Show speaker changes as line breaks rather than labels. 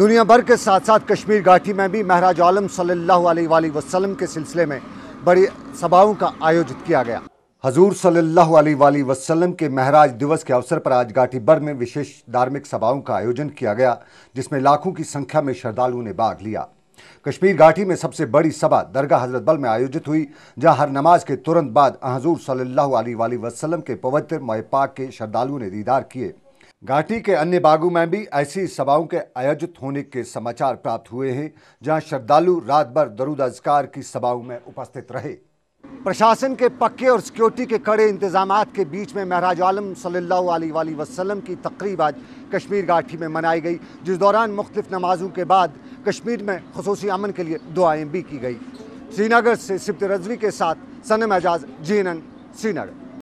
दुनिया भर के साथ साथ कश्मीर घाटी में भी महराज आलम सल्ला वसलम के सिलसिले में बड़ी सभाओं का आयोजित किया गया हजूर सल्ला वसलम के महराज दिवस के अवसर पर आज घाटी भर में विशेष धार्मिक सभाओं का आयोजन किया गया जिसमें लाखों की संख्या में श्रद्धालुओं ने भाग लिया कश्मीर घाटी में सबसे बड़ी सभा दरगाह हजरत बल में आयोजित हुई जहां हर नमाज के तुरंत बाद हजूर सल्लल्लाहु अलैहि वसल्लम के पवित्र मय पाक के श्रद्धालुओं ने दीदार किए घाटी के अन्य बागों में भी ऐसी सभाओं के आयोजित होने के समाचार प्राप्त हुए हैं जहां श्रद्धालु रात भर दरुद अजकार की सभाओं में उपस्थित रहे प्रशासन के पक्के और सिक्योरिटी के कड़े इंतजाम के बीच में महराज आलम सल्ला वसलम की तकरीब आज कश्मीर घाटी में मनाई गई जिस दौरान मुख्तफ नमाजों के बाद कश्मीर में खसूस अमन के लिए दुआएँ भी की गई श्रीनगर से सिप्त रजवी के साथ सनम एजाज जी श्रीनगर